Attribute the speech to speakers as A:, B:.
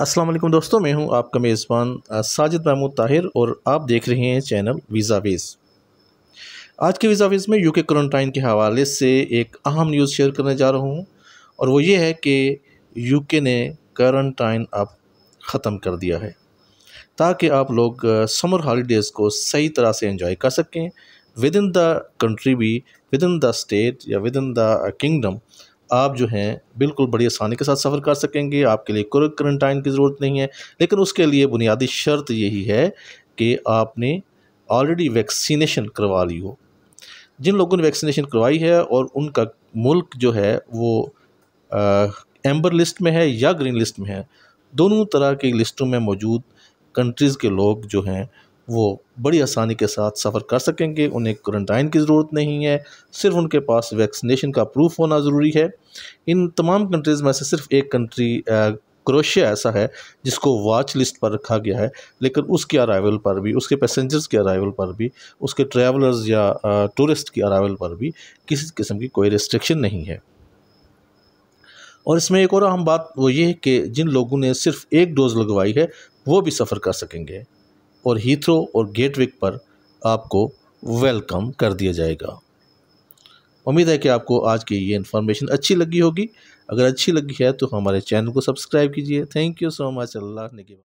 A: असलम दोस्तों मैं हूं आपका मेज़बान साजिद महमूद ताहिर और आप देख रहे हैं चैनल वीज़ा वेज़ आज के वीज़ा वेज़ में यूके क्वारंटाइन के हवाले से एक अहम न्यूज़ शेयर करने जा रहा हूं और वो ये है कि यूके ने क्वारंटाइन अब ख़त्म कर दिया है ताकि आप लोग समर हॉलीडेज़ को सही तरह से इंजॉय कर सकें विद इन द कंट्री भी विद इन द स्टेट या विद इन द किंगडम आप जो हैं बिल्कुल बड़ी आसानी के साथ सफ़र कर सकेंगे आपके लिए कोई क्वारंटाइन की ज़रूरत नहीं है लेकिन उसके लिए बुनियादी शर्त यही है कि आपने ऑलरेडी वैक्सीनेशन करवा ली हो जिन लोगों ने वैक्सीनेशन करवाई है और उनका मुल्क जो है वो आ, एम्बर लिस्ट में है या ग्रीन लिस्ट में है दोनों तरह की लिस्टों में मौजूद कंट्रीज़ के लोग जो हैं वो बड़ी आसानी के साथ सफ़र कर सकेंगे उन्हें क्वारंटाइन की ज़रूरत नहीं है सिर्फ उनके पास वैक्सीनेशन का प्रूफ होना ज़रूरी है इन तमाम कंट्रीज़ में से सिर्फ एक कंट्री क्रोशिया ऐसा है जिसको वॉच लिस्ट पर रखा गया है लेकिन उसके अराइवल पर भी उसके पैसेंजर्स के अराइवल पर भी उसके ट्रैवलर्स या टूरिस्ट की अराइवल पर भी किसी किस्म की कोई रिस्ट्रिक्शन नहीं है और इसमें एक और अहम बात वो ये है कि जिन लोगों ने सिर्फ एक डोज़ लगवाई है वो भी सफ़र कर सकेंगे और हीथ्रो और गेटविक पर आपको वेलकम कर दिया जाएगा उम्मीद है कि आपको आज की ये इन्फॉर्मेशन अच्छी लगी होगी अगर अच्छी लगी है तो हमारे चैनल को सब्सक्राइब कीजिए thank you so much Allah ने